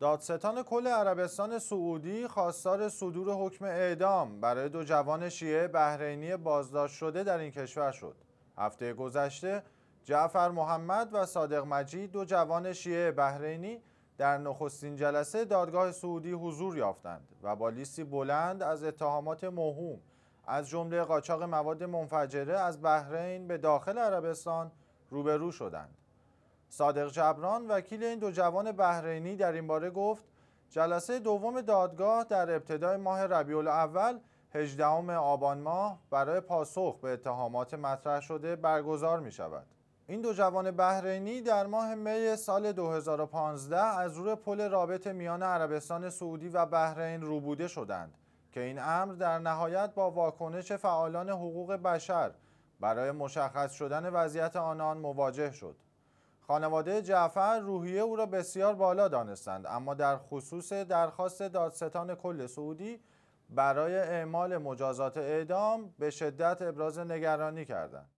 دادستان کل عربستان سعودی خواستار صدور حکم اعدام برای دو جوان شیعه بهرینی بازداشت شده در این کشور شد. هفته گذشته جعفر محمد و صادق مجید دو جوان شیعه بهرینی در نخستین جلسه دادگاه سعودی حضور یافتند و با لیستی بلند از اتهامات موهوم از جمله قاچاق مواد منفجره از بحرین به داخل عربستان روبرو شدند. صادق جبران وکیل این دو جوان بحرینی در این باره گفت جلسه دوم دادگاه در ابتدای ماه ربیع اول 18 آبان ماه برای پاسخ به اتهامات مطرح شده برگزار می شود. این دو جوان بحرینی در ماه می سال 2015 از روی پل رابط میان عربستان سعودی و بحرین روبوده شدند که این امر در نهایت با واکنش فعالان حقوق بشر برای مشخص شدن وضعیت آنان مواجه شد. خانواده جعفر روحیه او را بسیار بالا دانستند اما در خصوص درخواست دادستان کل سعودی برای اعمال مجازات اعدام به شدت ابراز نگرانی کردند.